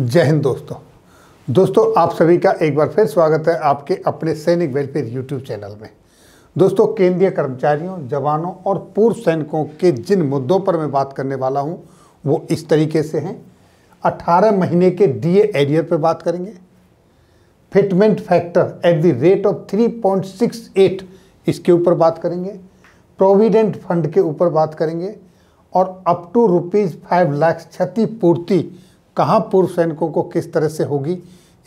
जय हिंद दोस्तों दोस्तों आप सभी का एक बार फिर स्वागत है आपके अपने सैनिक वेलफेयर यूट्यूब चैनल में दोस्तों केंद्रीय कर्मचारियों जवानों और पूर्व सैनिकों के जिन मुद्दों पर मैं बात करने वाला हूं वो इस तरीके से हैं 18 महीने के डीए एरियर पर बात करेंगे fitment factor at the rate of three इसके ऊपर बात करेंगे प्रोविडेंट फंड के ऊपर बात करेंगे और up to rupees five lakhs क्षतिपूर्ति कहाँ पूर्व सैनिकों को किस तरह से होगी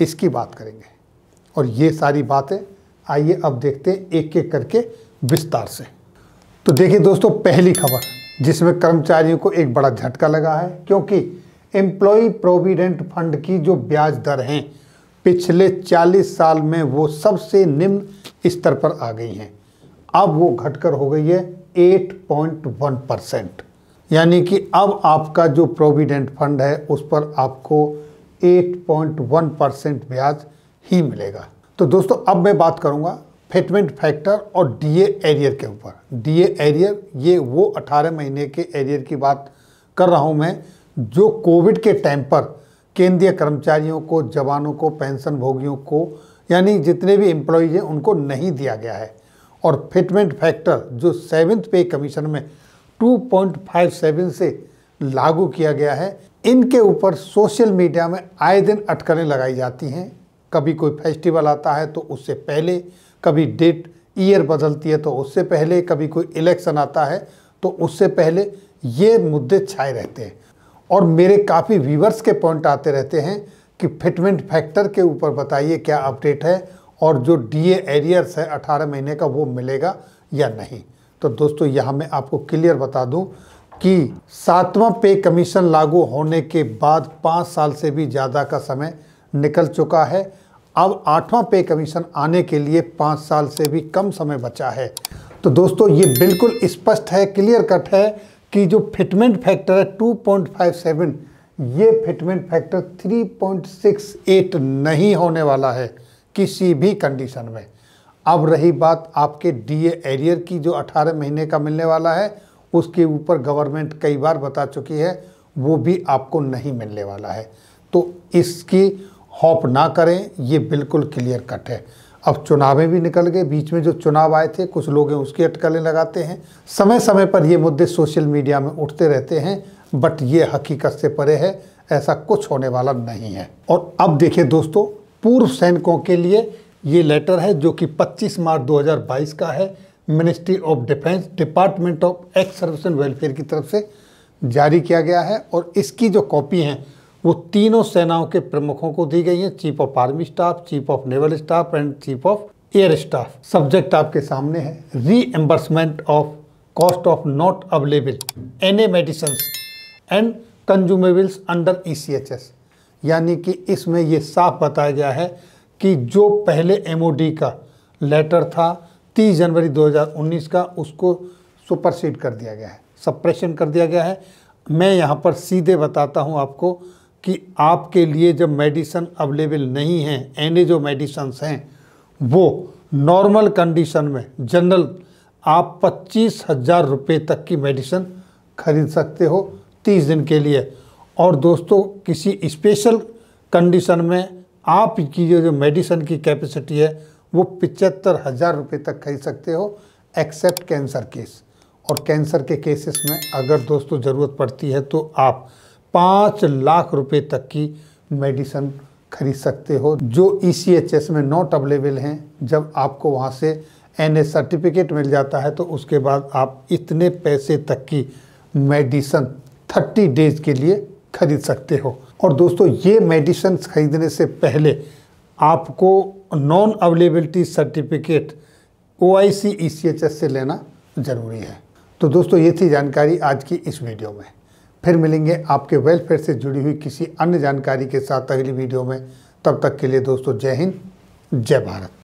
इसकी बात करेंगे और ये सारी बातें आइए अब देखते हैं एक एक करके विस्तार से तो देखिए दोस्तों पहली खबर जिसमें कर्मचारियों को एक बड़ा झटका लगा है क्योंकि एम्प्लॉय प्रोविडेंट फंड की जो ब्याज दर हैं पिछले 40 साल में वो सबसे निम्न स्तर पर आ गई हैं अब वो घटकर हो गई है 8.1 परसेंट यानी कि अब आपका जो प्रोविडेंट फंड है उस पर आपको 8.1 परसेंट ब्याज ही मिलेगा तो दोस्तों अब मैं बात करूंगा फिटमेंट फैक्टर और डीए एरियर के ऊपर डीए एरियर ये वो 18 महीने के एरियर की बात कर रहा हूं मैं जो कोविड के टाइम पर केंद्रीय कर्मचारियों को जवानों को पेंशन भोगियों को यानी जितने भी एम्प्लॉयज़ हैं उनको नहीं दिया गया है और फिटमेंट फैक्टर जो सेवन्थ पे कमीशन में 2.57 से लागू किया गया है इनके ऊपर सोशल मीडिया में आए दिन अटकलें लगाई जाती हैं कभी कोई फेस्टिवल आता है तो उससे पहले कभी डेट ईयर बदलती है तो उससे पहले कभी कोई इलेक्शन आता है तो उससे पहले ये मुद्दे छाए रहते हैं और मेरे काफ़ी व्यूवर्स के पॉइंट आते रहते हैं कि फिटमेंट फैक्टर के ऊपर बताइए क्या अपडेट है और जो डीए एरियर्स है 18 महीने का वो मिलेगा या नहीं तो दोस्तों यहाँ मैं आपको क्लियर बता दूँ कि सातवां पे कमीशन लागू होने के बाद पाँच साल से भी ज़्यादा का समय निकल चुका है अब आठवां पे कमीशन आने के लिए पाँच साल से भी कम समय बचा है तो दोस्तों ये बिल्कुल स्पष्ट है क्लियर कट है कि जो फिटमेंट फैक्टर है 2.57 ये फिटमेंट फैक्टर 3.68 नहीं होने वाला है किसी भी कंडीशन में अब रही बात आपके डीए एरियर की जो 18 महीने का मिलने वाला है उसके ऊपर गवर्नमेंट कई बार बता चुकी है वो भी आपको नहीं मिलने वाला है तो इसकी हॉप ना करें ये बिल्कुल क्लियर कट है अब चुनावें भी निकल गए बीच में जो चुनाव आए थे कुछ लोग उसकी अटकलें लगाते हैं समय समय पर ये मुद्दे सोशल मीडिया में उठते रहते हैं बट ये हकीकत से परे है ऐसा कुछ होने वाला नहीं है और अब देखिए दोस्तों पूर्व सैनिकों के लिए ये लेटर है जो कि 25 मार्च 2022 का है ministry of defence department of ex service and welfare की तरफ से जारी किया गया है और इसकी जो कॉपी हैं वो तीनों सेनाओं के प्रमुखों को दी गई हैं chief of army staff chief of naval staff and chief of air staff subject आपके सामने है reimbursement of cost of not available N A medicine and consumables under E C H S यानी कि इसमें ये साफ बताया गया है कि जो पहले एमओडी का लेटर था 30 जनवरी 2019 का उसको सुपरसीड कर दिया गया है सप्रेशन कर दिया गया है मैं यहाँ पर सीधे बताता हूँ आपको कि आपके लिए जब मेडिसन अवेलेबल नहीं है एने जो मेडिसन्स हैं वो नॉर्मल कंडीशन में जनरल आप पच्चीस हज़ार रुपये तक की मेडिसन खरीद सकते हो तीस दिन के लिए और दोस्तों किसी स्पेशल कंडीशन में आपकी जो जो मेडिसन की कैपेसिटी है वो पिचहत्तर हज़ार रुपये तक खरीद सकते हो एक्सेप्ट कैंसर केस और कैंसर के केसेस में अगर दोस्तों ज़रूरत पड़ती है तो आप पाँच लाख रुपए तक की मेडिसन खरीद सकते हो जो ई e में नॉट अवेलेबल हैं जब आपको वहाँ से एन सर्टिफिकेट मिल जाता है तो उसके बाद आप इतने पैसे तक की मेडिसन थर्टी डेज के लिए खरीद सकते हो और दोस्तों ये मेडिसन खरीदने से पहले आपको non availability certificate O I C E C H S से लेना ज़रूरी है तो दोस्तों ये थी जानकारी आज की इस वीडियो में फिर मिलेंगे आपके वेलफेयर से जुड़ी हुई किसी अन्य जानकारी के साथ अगली वीडियो में तब तक के लिए दोस्तों जय हिंद जय भारत